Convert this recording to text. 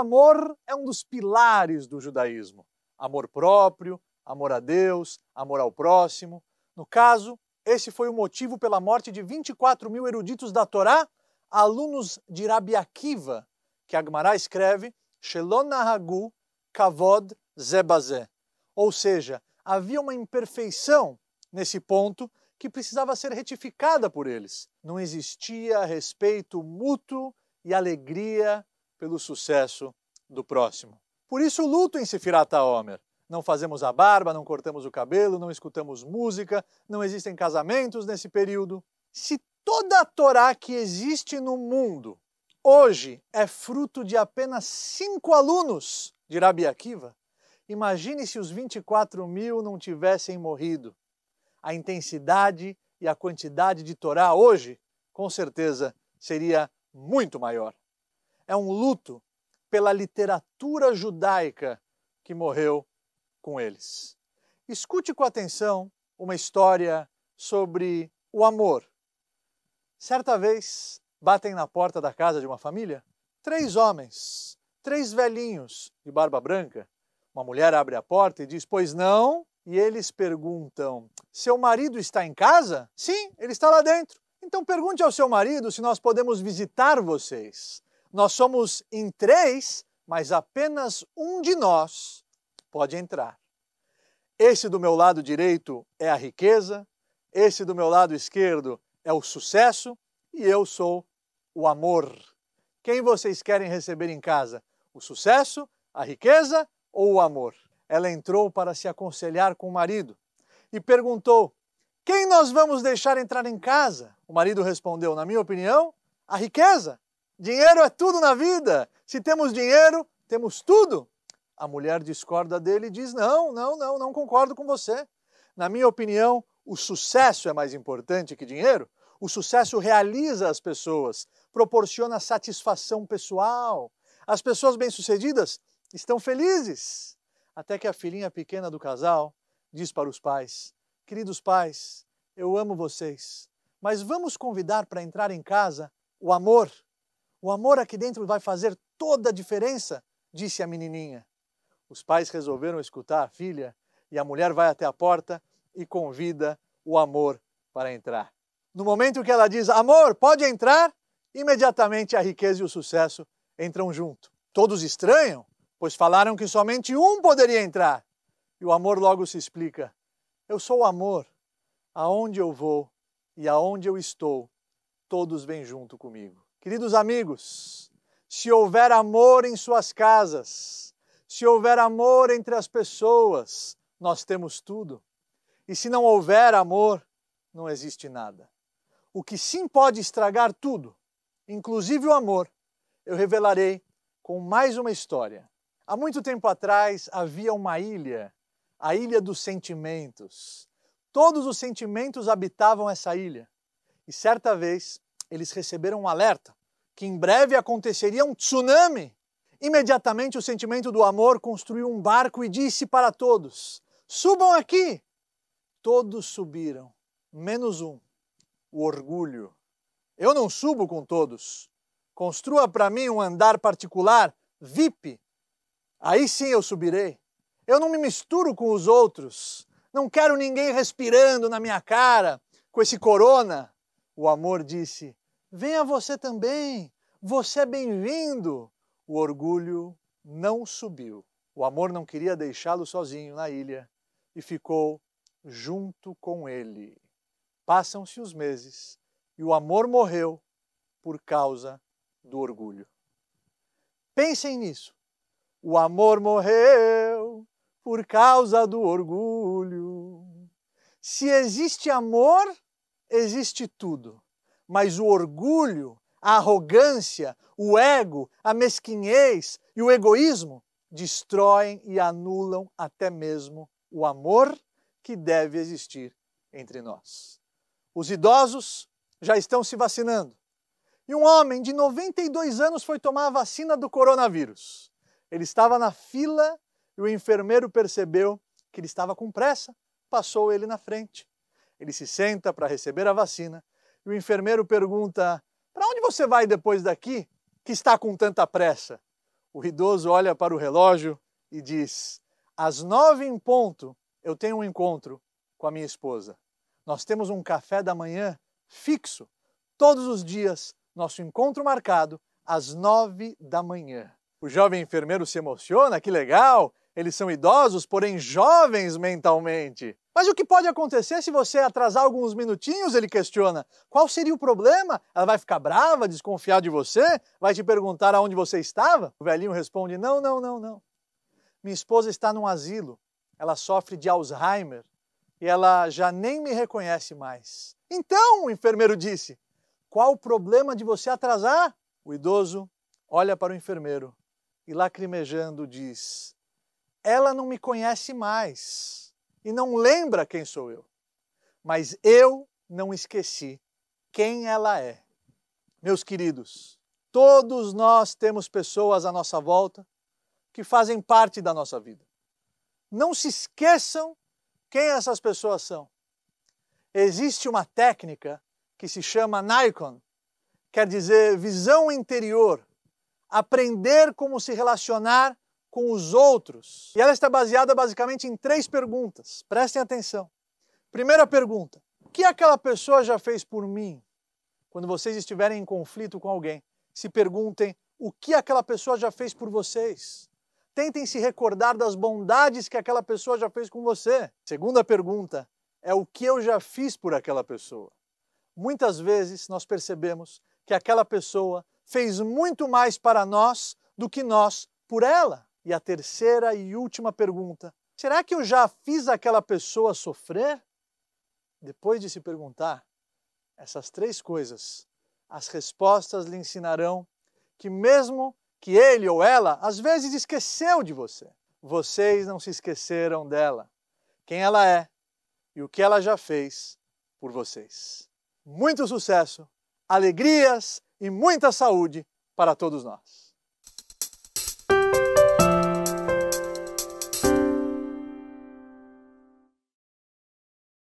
amor é um dos pilares do judaísmo. Amor próprio, amor a Deus, amor ao próximo. No caso, esse foi o motivo pela morte de 24 mil eruditos da Torá, alunos de Rabi Akiva, que Agmará escreve Shelon Hagu Kavod Zebazé. Ou seja, havia uma imperfeição nesse ponto que precisava ser retificada por eles. Não existia respeito mútuo e alegria pelo sucesso do próximo. Por isso, o luto em Sefirata Homer. Não fazemos a barba, não cortamos o cabelo, não escutamos música, não existem casamentos nesse período. Se toda a Torá que existe no mundo hoje é fruto de apenas cinco alunos de Rabi Akiva, imagine se os 24 mil não tivessem morrido. A intensidade e a quantidade de Torá hoje, com certeza, seria muito maior é um luto pela literatura judaica que morreu com eles. Escute com atenção uma história sobre o amor. Certa vez, batem na porta da casa de uma família três homens, três velhinhos de barba branca. Uma mulher abre a porta e diz: Pois não? E eles perguntam: Seu marido está em casa? Sim, ele está lá dentro. Então pergunte ao seu marido se nós podemos visitar vocês. Nós somos em três, mas apenas um de nós pode entrar. Esse do meu lado direito é a riqueza, esse do meu lado esquerdo é o sucesso e eu sou o amor. Quem vocês querem receber em casa? O sucesso, a riqueza ou o amor? Ela entrou para se aconselhar com o marido e perguntou: Quem nós vamos deixar entrar em casa? O marido respondeu: Na minha opinião, a riqueza. Dinheiro é tudo na vida. Se temos dinheiro, temos tudo. A mulher discorda dele e diz: Não, não, não, não concordo com você. Na minha opinião, o sucesso é mais importante que dinheiro. O sucesso realiza as pessoas, proporciona satisfação pessoal. As pessoas bem-sucedidas estão felizes. Até que a filhinha pequena do casal diz para os pais: Queridos pais, eu amo vocês, mas vamos convidar para entrar em casa o amor o amor aqui dentro vai fazer toda a diferença, disse a menininha. Os pais resolveram escutar a filha e a mulher vai até a porta e convida o amor para entrar. No momento que ela diz: Amor, pode entrar? Imediatamente a riqueza e o sucesso entram junto. Todos estranham, pois falaram que somente um poderia entrar. E o amor logo se explica: Eu sou o amor. Aonde eu vou e aonde eu estou, todos vêm junto comigo. Queridos amigos, se houver amor em suas casas, se houver amor entre as pessoas, nós temos tudo. E se não houver amor, não existe nada. O que sim pode estragar tudo, inclusive o amor, eu revelarei com mais uma história. Há muito tempo atrás havia uma ilha, a Ilha dos Sentimentos. Todos os sentimentos habitavam essa ilha. E certa vez, eles receberam um alerta que em breve aconteceria um tsunami. Imediatamente o sentimento do amor construiu um barco e disse para todos: Subam aqui! Todos subiram, menos um, o orgulho. Eu não subo com todos. Construa para mim um andar particular, VIP. Aí sim eu subirei. Eu não me misturo com os outros. Não quero ninguém respirando na minha cara com esse corona. O amor disse: Venha você também, você é bem-vindo. O orgulho não subiu. O amor não queria deixá-lo sozinho na ilha e ficou junto com ele. Passam-se os meses e o amor morreu por causa do orgulho. Pensem nisso. O amor morreu por causa do orgulho. Se existe amor, existe tudo mas o orgulho, a arrogância, o ego, a mesquinhez e o egoísmo destroem e anulam até mesmo o amor que deve existir entre nós. Os idosos já estão se vacinando. E um homem de 92 anos foi tomar a vacina do coronavírus. Ele estava na fila e o enfermeiro percebeu que ele estava com pressa, passou ele na frente. Ele se senta para receber a vacina e o enfermeiro pergunta: Para onde você vai depois daqui que está com tanta pressa? O idoso olha para o relógio e diz: Às nove em ponto eu tenho um encontro com a minha esposa. Nós temos um café da manhã fixo, todos os dias, nosso encontro marcado às nove da manhã. O jovem enfermeiro se emociona, que legal! Eles são idosos, porém jovens mentalmente. Mas o que pode acontecer se você atrasar alguns minutinhos? Ele questiona. Qual seria o problema? Ela vai ficar brava, desconfiar de você? Vai te perguntar aonde você estava? O velhinho responde: Não, não, não, não. Minha esposa está num asilo. Ela sofre de Alzheimer e ela já nem me reconhece mais. Então, o enfermeiro disse: Qual o problema de você atrasar? O idoso olha para o enfermeiro e, lacrimejando, diz: Ela não me conhece mais e não lembra quem sou eu. Mas eu não esqueci quem ela é. Meus queridos, todos nós temos pessoas à nossa volta que fazem parte da nossa vida. Não se esqueçam quem essas pessoas são. Existe uma técnica que se chama Nikon, quer dizer visão interior, aprender como se relacionar com os outros. E ela está baseada basicamente em três perguntas. Prestem atenção. Primeira pergunta: o que aquela pessoa já fez por mim? Quando vocês estiverem em conflito com alguém, se perguntem o que aquela pessoa já fez por vocês. Tentem se recordar das bondades que aquela pessoa já fez com você. Segunda pergunta é o que eu já fiz por aquela pessoa. Muitas vezes nós percebemos que aquela pessoa fez muito mais para nós do que nós por ela. E a terceira e última pergunta: será que eu já fiz aquela pessoa sofrer? Depois de se perguntar essas três coisas, as respostas lhe ensinarão que, mesmo que ele ou ela às vezes esqueceu de você, vocês não se esqueceram dela, quem ela é e o que ela já fez por vocês. Muito sucesso, alegrias e muita saúde para todos nós.